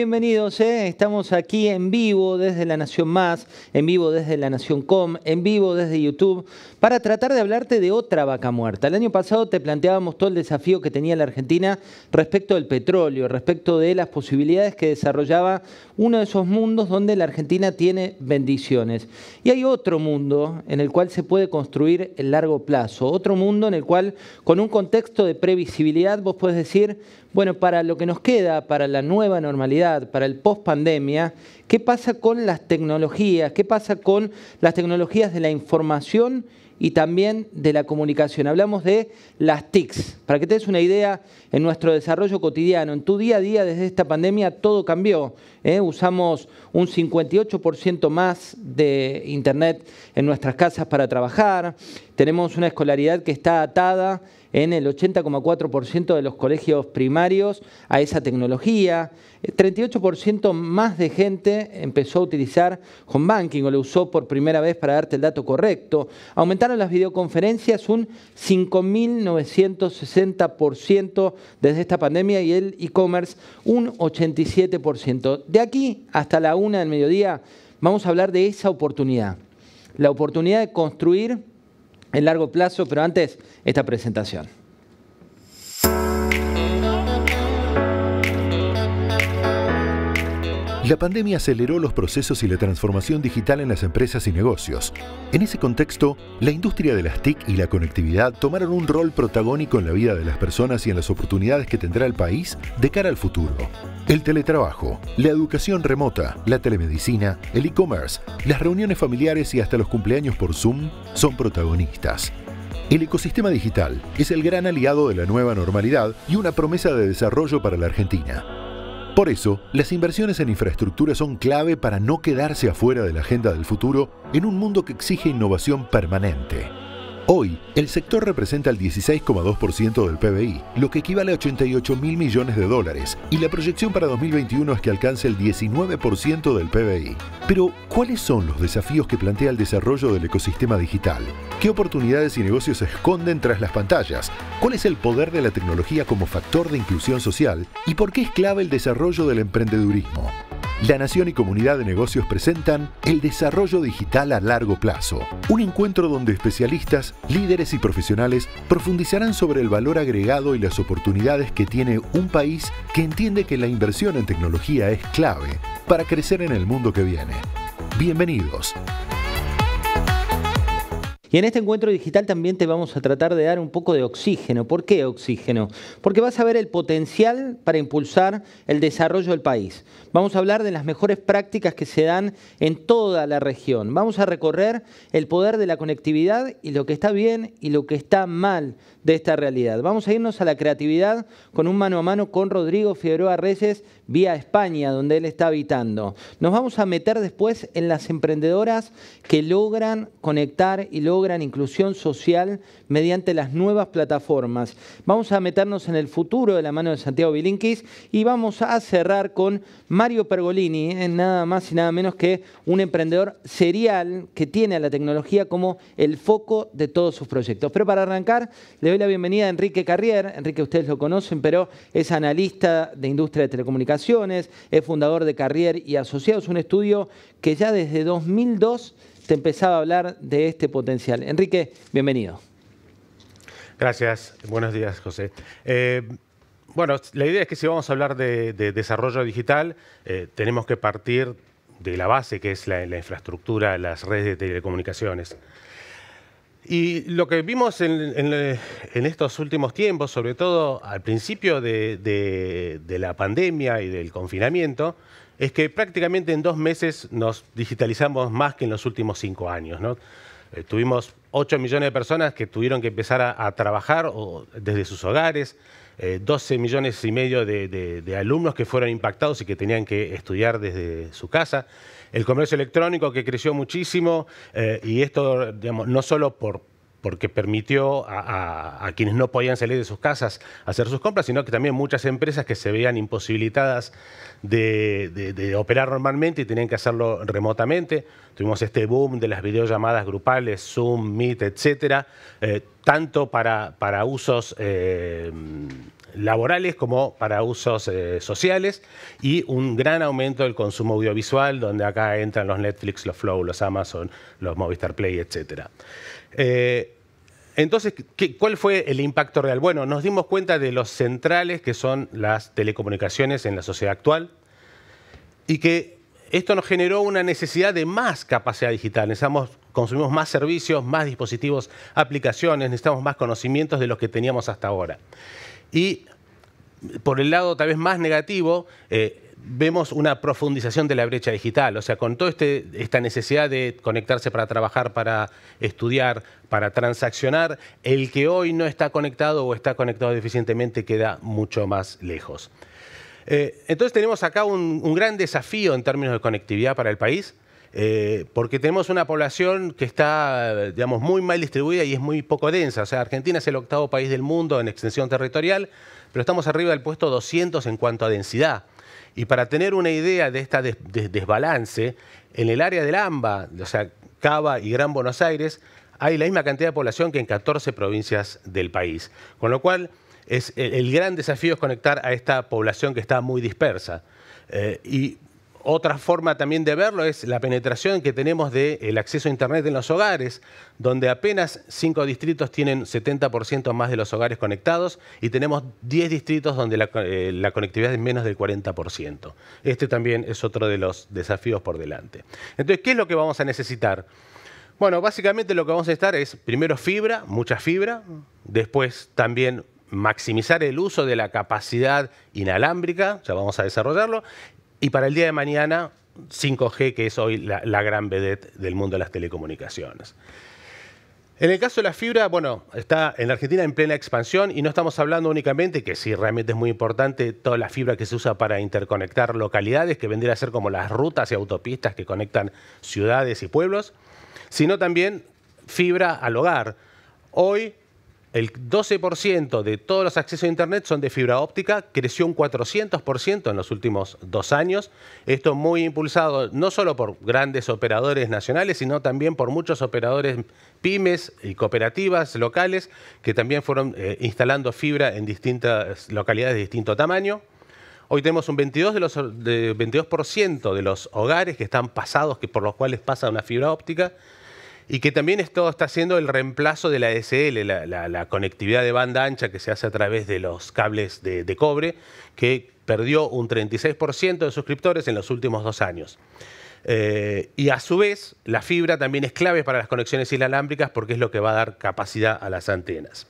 bienvenidos. ¿eh? Estamos aquí en vivo desde La Nación Más, en vivo desde La Nación Com, en vivo desde YouTube, para tratar de hablarte de otra vaca muerta. El año pasado te planteábamos todo el desafío que tenía la Argentina respecto del petróleo, respecto de las posibilidades que desarrollaba uno de esos mundos donde la Argentina tiene bendiciones. Y hay otro mundo en el cual se puede construir el largo plazo, otro mundo en el cual con un contexto de previsibilidad vos puedes decir, bueno, para lo que nos queda, para la nueva normalidad, para el post-pandemia, qué pasa con las tecnologías, qué pasa con las tecnologías de la información y también de la comunicación. Hablamos de las TICs. Para que te des una idea, en nuestro desarrollo cotidiano, en tu día a día desde esta pandemia, todo cambió. ¿eh? Usamos un 58% más de Internet en nuestras casas para trabajar. Tenemos una escolaridad que está atada en el 80,4% de los colegios primarios a esa tecnología. 38% más de gente empezó a utilizar home banking o lo usó por primera vez para darte el dato correcto. Aumentaron las videoconferencias un 5.960% desde esta pandemia y el e-commerce un 87%. De aquí hasta la una del mediodía vamos a hablar de esa oportunidad. La oportunidad de construir en largo plazo, pero antes esta presentación. La pandemia aceleró los procesos y la transformación digital en las empresas y negocios. En ese contexto, la industria de las TIC y la conectividad tomaron un rol protagónico en la vida de las personas y en las oportunidades que tendrá el país de cara al futuro. El teletrabajo, la educación remota, la telemedicina, el e-commerce, las reuniones familiares y hasta los cumpleaños por Zoom son protagonistas. El ecosistema digital es el gran aliado de la nueva normalidad y una promesa de desarrollo para la Argentina. Por eso, las inversiones en infraestructura son clave para no quedarse afuera de la agenda del futuro en un mundo que exige innovación permanente. Hoy, el sector representa el 16,2% del PBI, lo que equivale a 88 mil millones de dólares, y la proyección para 2021 es que alcance el 19% del PBI. Pero, ¿cuáles son los desafíos que plantea el desarrollo del ecosistema digital? ¿Qué oportunidades y negocios se esconden tras las pantallas? ¿Cuál es el poder de la tecnología como factor de inclusión social? ¿Y por qué es clave el desarrollo del emprendedurismo? La Nación y Comunidad de Negocios presentan El Desarrollo Digital a Largo Plazo, un encuentro donde especialistas, líderes y profesionales profundizarán sobre el valor agregado y las oportunidades que tiene un país que entiende que la inversión en tecnología es clave para crecer en el mundo que viene. Bienvenidos. Y en este encuentro digital también te vamos a tratar de dar un poco de oxígeno. ¿Por qué oxígeno? Porque vas a ver el potencial para impulsar el desarrollo del país. Vamos a hablar de las mejores prácticas que se dan en toda la región. Vamos a recorrer el poder de la conectividad y lo que está bien y lo que está mal de esta realidad. Vamos a irnos a la creatividad con un mano a mano con Rodrigo Figueroa Reyes vía España, donde él está habitando. Nos vamos a meter después en las emprendedoras que logran conectar y logran inclusión social mediante las nuevas plataformas. Vamos a meternos en el futuro de la mano de Santiago Bilinkis y vamos a cerrar con Mario Pergolini, en eh, nada más y nada menos que un emprendedor serial que tiene a la tecnología como el foco de todos sus proyectos. Pero para arrancar, le doy la bienvenida a Enrique Carrier. Enrique, ustedes lo conocen, pero es analista de industria de telecomunicaciones, es fundador de Carrier y Asociados, un estudio que ya desde 2002 te empezaba a hablar de este potencial. Enrique, bienvenido. Gracias. Buenos días, José. Eh, bueno, la idea es que si vamos a hablar de, desarrollo digital, eh, tenemos que partir de la base que es la, infraestructura, las redes de telecomunicaciones. Y lo que vimos en, estos últimos tiempos, sobre todo al principio de, la pandemia y del confinamiento, es que prácticamente en dos meses nos digitalizamos más que en los últimos cinco años. Eh, tuvimos 8 millones de personas que tuvieron que empezar a, trabajar desde sus hogares, 12 eh, millones y medio de, de alumnos que fueron impactados y que tenían que estudiar desde su casa el comercio electrónico que creció muchísimo eh, y esto, no solo por, porque permitió a, quienes no podían salir de sus casas hacer sus compras, sino que también muchas empresas que se veían imposibilitadas de, operar normalmente y tenían que hacerlo remotamente. Tuvimos este boom de las videollamadas grupales, Zoom, Meet, etcétera, eh, tanto para, para usos eh, laborales como para usos eh, sociales y un gran aumento del consumo audiovisual, donde acá entran los Netflix, los Flow, los Amazon, los Movistar Play, etc. Eh, entonces, ¿cuál fue el impacto real? Bueno, nos dimos cuenta de los centrales que son las telecomunicaciones en la sociedad actual y que esto nos generó una necesidad de más capacidad digital. Necesitamos, consumimos más servicios, más dispositivos, aplicaciones, necesitamos más conocimientos de los que teníamos hasta ahora. Y por el lado tal vez más negativo, eh, vemos una profundización de la brecha digital, o sea, con toda este, esta necesidad de conectarse para trabajar, para estudiar, para transaccionar, el que hoy no está conectado o está conectado deficientemente queda mucho más lejos. Eh, entonces tenemos acá un gran desafío en términos de conectividad para el país, eh, porque tenemos una población que está, digamos, muy mal distribuida y es muy poco densa. O sea, Argentina es el octavo país del mundo en extensión territorial, pero estamos arriba del puesto 200 en cuanto a densidad. Y para tener una idea de este desbalance, en el área del AMBA, o sea, Cava y Gran Buenos Aires, hay la misma cantidad de población que en 14 provincias del país. Con lo cual, es, el, gran desafío es conectar a esta población que está muy dispersa. Eh, y otra forma también de verlo es la penetración que tenemos del acceso a Internet en los hogares, donde apenas cinco distritos tienen 70% más de los hogares conectados y tenemos 10 distritos donde la, eh, la, conectividad es menos del 40%. Este también es otro de los desafíos por delante. Entonces, ¿qué es lo que vamos a necesitar? Bueno, básicamente lo que vamos a necesitar es primero fibra, mucha fibra, después también maximizar el uso de la capacidad inalámbrica, ya vamos a desarrollarlo, y para el día de mañana, 5G, que es hoy la, gran vedette del mundo de las telecomunicaciones. En el caso de la fibra, bueno, está en la Argentina en plena expansión y no estamos hablando únicamente, que sí, realmente es muy importante, toda la fibra que se usa para interconectar localidades, que vendría a ser como las rutas y autopistas que conectan ciudades y pueblos, sino también fibra al hogar. Hoy el 12% de todos los accesos a Internet son de fibra óptica, creció un 400% en los últimos dos años. Esto muy impulsado no solo por grandes operadores nacionales, sino también por muchos operadores pymes y cooperativas locales que también fueron eh, instalando fibra en distintas localidades de distinto tamaño. Hoy tenemos un 22%, de los, 22 de los hogares que están pasados, que por los cuales pasa una fibra óptica. Y que también esto está haciendo el reemplazo de la DSL, la, conectividad de banda ancha que se hace a través de los cables de, cobre, que perdió un 36% de suscriptores en los últimos dos años. Eh, y a su vez, la fibra también es clave para las conexiones inalámbricas porque es lo que va a dar capacidad a las antenas.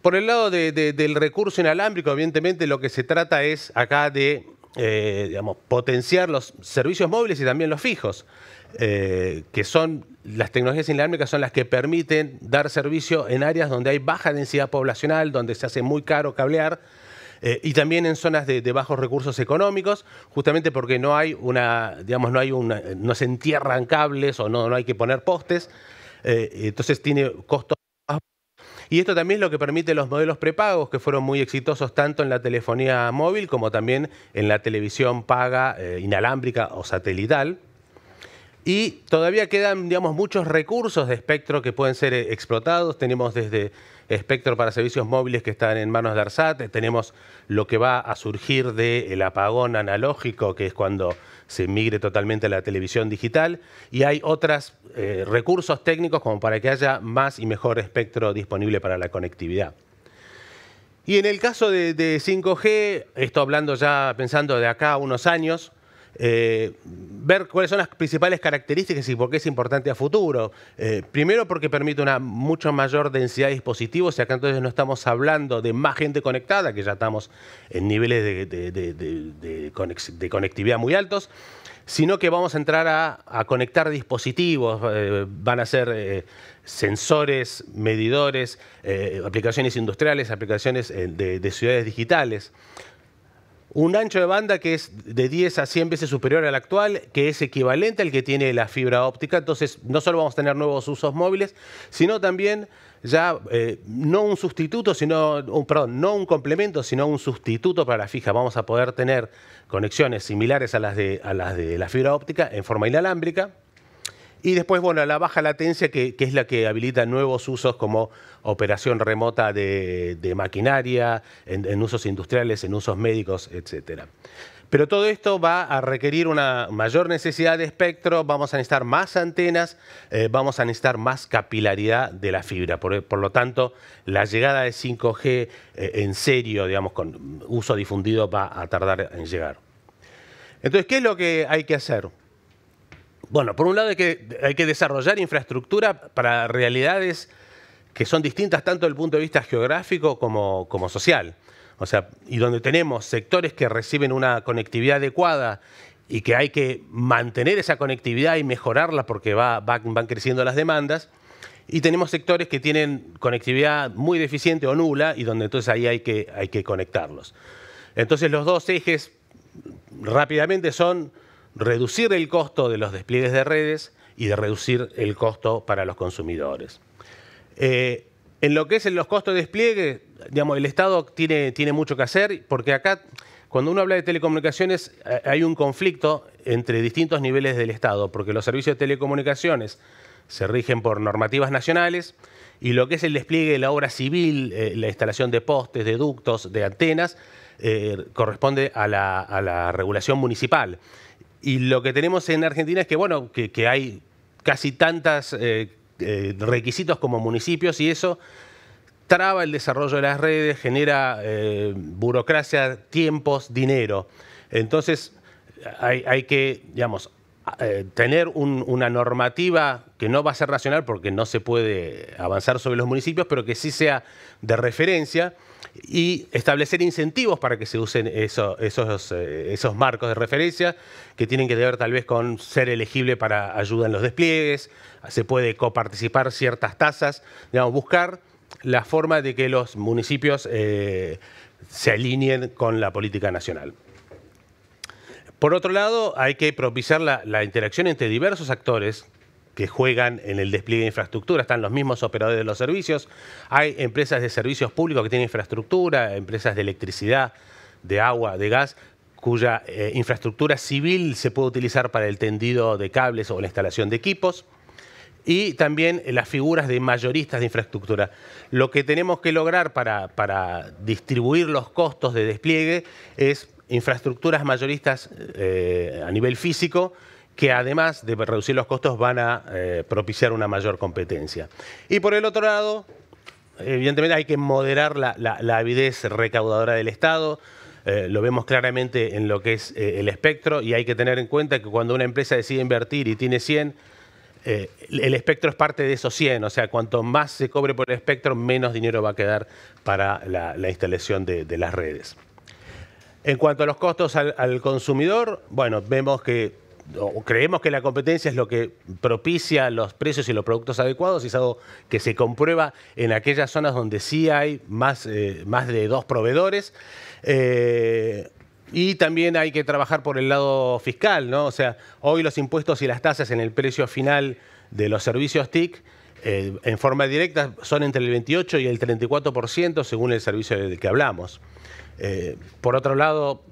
Por el lado del recurso inalámbrico, evidentemente lo que se trata es acá de eh, potenciar los servicios móviles y también los fijos. Eh, que son las tecnologías inalámbricas son las que permiten dar servicio en áreas donde hay baja densidad poblacional, donde se hace muy caro cablear. Eh, y también en zonas de, bajos recursos económicos, justamente porque no hay una, digamos, no, hay una, no se entierran cables o no, hay que poner postes, eh, entonces tiene costos y esto también es lo que permite los modelos prepagos, que fueron muy exitosos tanto en la telefonía móvil como también en la televisión paga inalámbrica o satelital. Y todavía quedan, digamos, muchos recursos de espectro que pueden ser eh, explotados. Tenemos desde espectro para servicios móviles que están en manos de ARSAT, eh, tenemos lo que va a surgir del el apagón analógico, que es cuando se migre totalmente a la televisión digital, y hay otros eh, recursos técnicos como para que haya más y mejor espectro disponible para la conectividad. Y en el caso de, 5G, esto hablando ya pensando de acá a unos años, eh, ver cuáles son las principales características y por qué es importante a futuro. Eh, primero porque permite una mucho mayor densidad de dispositivos, y acá entonces no estamos hablando de más gente conectada, que ya estamos en niveles de, conectividad muy altos, sino que vamos a entrar a, conectar dispositivos, eh, van a ser sensores, medidores, aplicaciones industriales, aplicaciones de ciudades digitales un ancho de banda que es de 10 a 100 veces superior al actual, que es equivalente al que tiene la fibra óptica. Entonces, no solo vamos a tener nuevos usos móviles, sino también ya eh, no un sustituto, sino un, perdón, no un complemento, sino un sustituto para la fija. Vamos a poder tener conexiones similares a las a las de la fibra óptica en forma inalámbrica y después, bueno, la baja latencia, que, es la que habilita nuevos usos como operación remota de, maquinaria, en, usos industriales, en usos médicos, etc. Pero todo esto va a requerir una mayor necesidad de espectro, vamos a necesitar más antenas, eh, vamos a necesitar más capilaridad de la fibra. Por, lo tanto, la llegada de 5G eh, en serio, digamos, con uso difundido, va a tardar en llegar. Entonces, ¿qué es lo que hay que hacer? Bueno, por un lado hay que, desarrollar infraestructura para realidades que son distintas tanto desde el punto de vista geográfico como, social. O sea, y donde tenemos sectores que reciben una conectividad adecuada y que hay que mantener esa conectividad y mejorarla porque van creciendo las demandas. Y tenemos sectores que tienen conectividad muy deficiente o nula y donde entonces ahí hay que, hay que conectarlos. Entonces los dos ejes rápidamente son reducir el costo de los despliegues de redes y de reducir el costo para los consumidores. Eh, en lo que es en los costos de despliegue, digamos, el Estado tiene, tiene mucho que hacer, porque acá, cuando uno habla de telecomunicaciones, eh, hay un conflicto entre distintos niveles del Estado, porque los servicios de telecomunicaciones se rigen por normativas nacionales y lo que es el despliegue de la obra civil, eh, la instalación de postes, de ductos, de antenas, corresponde a la regulación municipal. Y lo que tenemos en Argentina es que, bueno, que, hay casi tantos eh, eh, requisitos como municipios y eso traba el desarrollo de las redes, genera eh, burocracia, tiempos, dinero. Entonces hay, que, digamos, tener una normativa que no va a ser racional porque no se puede avanzar sobre los municipios, pero que sí sea de referencia y establecer incentivos para que se usen eh, esos, marcos de referencia que tienen que ver tal vez con ser elegible para ayuda en los despliegues, se puede coparticipar ciertas tasas, digamos, buscar la forma de que los municipios eh, se alineen con la política nacional. Por otro lado, hay que propiciar la interacción entre diversos actores que juegan en el despliegue de infraestructura, están los mismos operadores de los servicios, hay empresas de servicios públicos que tienen infraestructura, empresas de electricidad, de agua, de gas, cuya eh, infraestructura civil se puede utilizar para el tendido de cables o la instalación de equipos, y también las figuras de mayoristas de infraestructura. Lo que tenemos que lograr para, distribuir los costos de despliegue es infraestructuras mayoristas eh, a nivel físico que además de reducir los costos van a eh, propiciar una mayor competencia. Y por el otro lado, evidentemente hay que moderar la, avidez recaudadora del Estado. Eh, lo vemos claramente en lo que es eh, el espectro y hay que tener en cuenta que cuando una empresa decide invertir y tiene 100, el espectro es parte de esos 100, o sea, cuanto más se cobre por el espectro, menos dinero va a quedar para la, instalación de, las redes. En cuanto a los costos al consumidor, bueno, vemos que creemos que la competencia es lo que propicia los precios y los productos adecuados y es algo que se comprueba en aquellas zonas donde sí hay más, eh, más de dos proveedores. Eh, y también hay que trabajar por el lado fiscal, ¿no? O sea, hoy los impuestos y las tasas en el precio final de los servicios TIC eh, en forma directa son entre el 28 y el 34% según el servicio del que hablamos. por otro lado,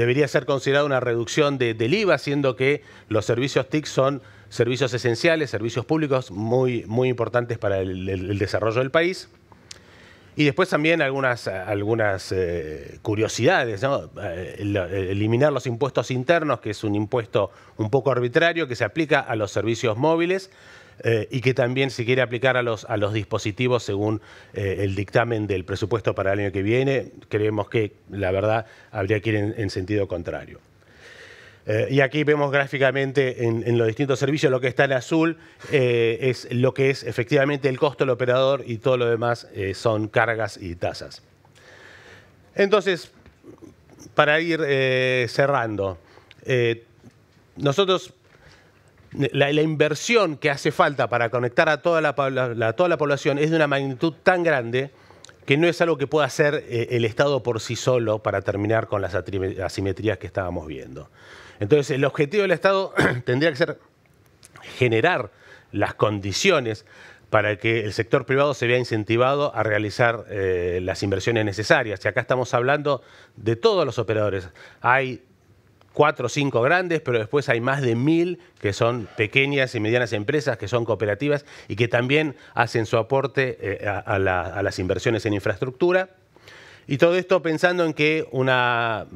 debería ser considerada una reducción del IVA, siendo que los servicios TIC son servicios esenciales, servicios públicos muy, muy importantes para el, desarrollo del país. Y después también algunas, algunas eh, curiosidades, eh, eliminar los impuestos internos, que es un impuesto un poco arbitrario que se aplica a los servicios móviles, eh, y que también se quiere aplicar a los, a los dispositivos según eh, el dictamen del presupuesto para el año que viene. Creemos que, la verdad, habría que ir en, sentido contrario. Eh, y aquí vemos gráficamente en, los distintos servicios lo que está en azul es lo que es efectivamente el costo del operador y todo lo demás son cargas y tasas. Entonces, para ir cerrando, nosotros la, inversión que hace falta para conectar a toda la, toda la población es de una magnitud tan grande que no es algo que pueda hacer eh, el Estado por sí solo para terminar con las asimetrías que estábamos viendo. Entonces, el objetivo del Estado tendría que ser generar las condiciones para que el sector privado se vea incentivado a realizar eh, las inversiones necesarias. Y acá estamos hablando de todos los operadores. Hay cuatro o cinco grandes, pero después hay más de mil que son pequeñas y medianas empresas, que son cooperativas y que también hacen su aporte eh, a, las inversiones en infraestructura. Y todo esto pensando en que una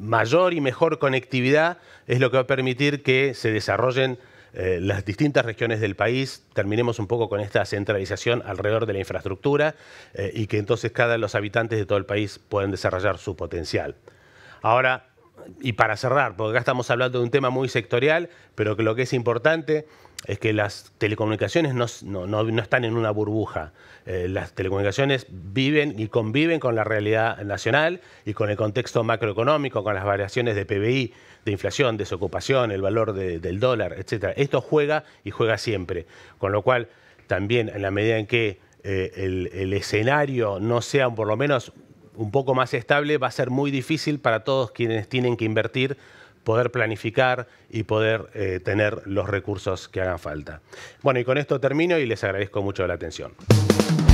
mayor y mejor conectividad es lo que va a permitir que se desarrollen eh, las distintas regiones del país, terminemos un poco con esta centralización alrededor de la infraestructura eh, y que entonces cada los habitantes de todo el país puedan desarrollar su potencial. Ahora, y para cerrar, porque acá estamos hablando de un tema muy sectorial, pero que lo que es importante es que las telecomunicaciones no, están en una burbuja. Eh, las telecomunicaciones viven y conviven con la realidad nacional y con el contexto macroeconómico, con las variaciones de PBI, de inflación, desocupación, el valor del dólar, etc. Esto juega y juega siempre. Con lo cual, también en la medida en que eh, el, el escenario no sea por lo menos un poco más estable, va a ser muy difícil para todos quienes tienen que invertir poder planificar y poder eh, tener los recursos que hagan falta. Bueno, y con esto termino y les agradezco mucho la atención.